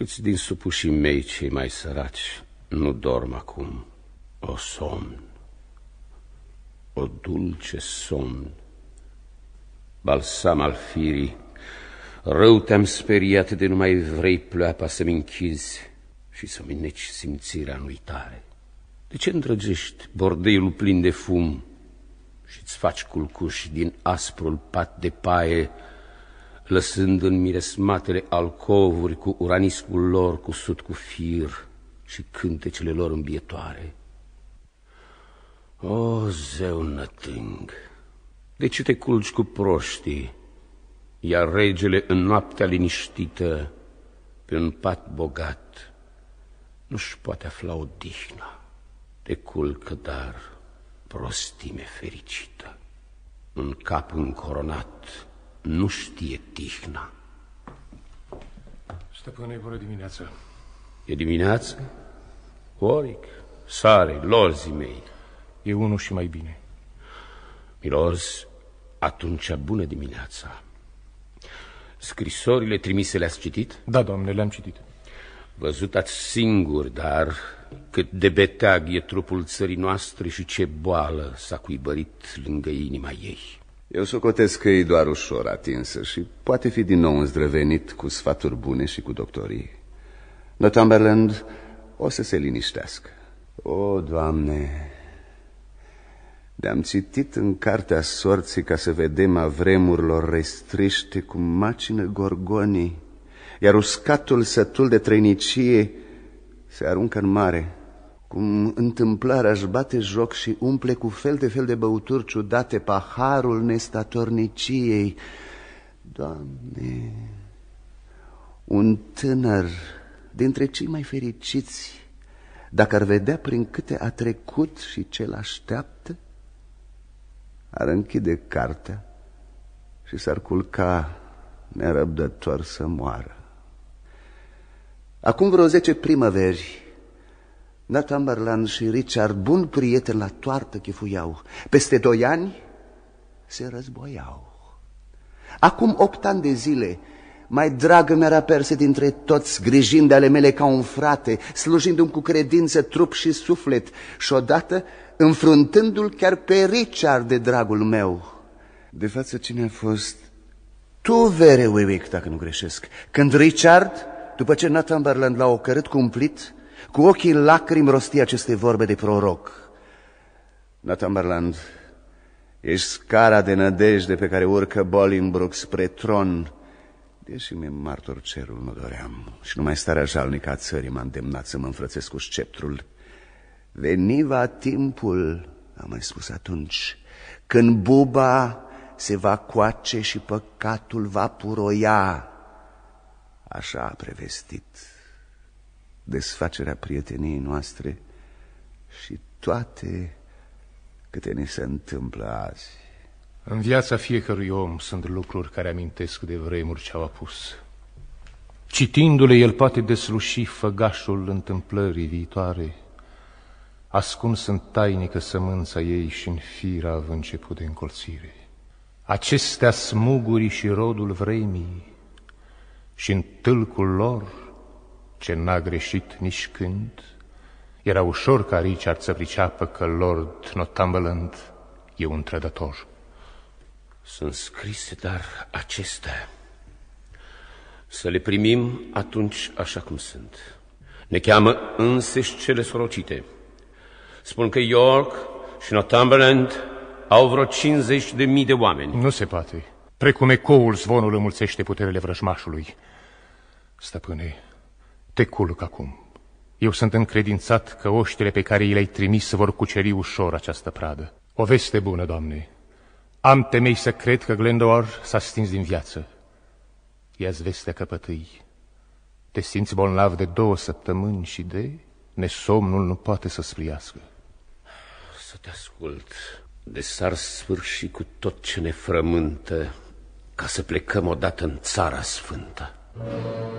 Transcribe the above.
Câți din supușii mei cei mai săraci nu dorm acum o somn, o dulce somn, balsam al firii, rău te-am speriat de nu mai vrei pleapa să-mi închizi și să-mi neci simțirea în uitare. De ce îndrăgești bordeiul plin de fum și-ți faci culcuși din asprul pat de paie lăsând în miresmatele alcovuri cu uraniscul lor cusut cu fir și cântecele lor îmbietoare. O, zeu nătâng, de ce te culci cu proștii, iar regele în noaptea liniștită, pe un pat bogat, nu-și poate afla dihnă, te culcă dar prostime fericită, un cap încoronat, nu știe tihna. Stăpâne, bună dimineață. E dimineață? Oric, sare, lorzii mei. E unul și mai bine. Milorz, atunci bună dimineața. Scrisorile trimise le-ați citit? Da, doamne, le-am citit. Văzut ați singur, dar cât de beteag e trupul țării noastre și ce boală s-a cuibărit lângă inima ei. Eu socotesc că e doar ușor atinsă și poate fi din nou îndrăvenit cu sfaturi bune și cu doctorii. Northumberland o să se liniștească. O, Doamne, de-am citit în cartea sorții ca să vedem a vremurilor restriște cu macină gorgonii, iar uscatul sătul de trăinicie se aruncă în mare cum întâmplarea își bate joc și umple cu fel de fel de băuturi ciudate paharul nestatorniciei. Doamne, un tânăr dintre cei mai fericiți, dacă ar vedea prin câte a trecut și ce l-așteaptă, ar închide cartea și s-ar culca nerăbdător să moară. Acum vreo zece primăveri, Northumberland și Richard, bun prieten la toartă, chefuiau. Peste doi ani se războiau. Acum opt ani de zile, mai dragă mi-era Perse dintre toți, grijind de ale mele ca un frate, slujindu-mi cu credință trup și suflet și odată înfruntându-l chiar pe Richard de dragul meu. De față cine a fost? Tu, vere Wewick, dacă nu greșesc, când Richard, după ce Northumberland l-a ocărât cumplit, cu ochii lacrim lacrimi rosti aceste vorbe de proroc. Northumberland, ești scara de nădejde pe care urcă Bolingbroke spre tron, deși mi-e martor cerul, nu doream, și numai starea jalnică a țării m-a îndemnat să mă înfrățesc cu sceptrul. Veniva timpul, am mai spus atunci, când buba se va coace și păcatul va puroia. Așa a prevestit desfacerea prieteniei noastre și toate câte ne se întâmplă azi. În viața fiecărui om sunt lucruri care amintesc de vremuri ce au apus. Citindu-le, el poate desluși făgașul întâmplării viitoare, ascuns în tainică sămânța ei și în fira av început de încolțire. Acestea smugurii și rodul vremii și în tâlcul lor ce n-a greșit nici când, era ușor ca Richard să priceapă că Lord Northumberland e un trădător. Sunt scrise, dar acestea. Să le primim atunci așa cum sunt. Ne cheamă însăși cele sorocite. Spun că York și Northumberland au vreo 50 de mii de oameni. Nu se poate. Precum ecoul, zvonul înmulțește puterele vrăjmașului. Stăpâne, te culc acum. Eu sunt încredințat că oștile pe care i le-ai trimis vor cuceri ușor această pradă. O veste bună, Doamne! Am temei să cred că Glendor s-a stins din viață. Ia-ți vestea căpătâi. Te simți bolnav de două săptămâni și de nesomnul nu poate să spriască. Să te ascult. De s-ar sfârși cu tot ce ne frământă ca să plecăm odată în țara sfântă. Mm.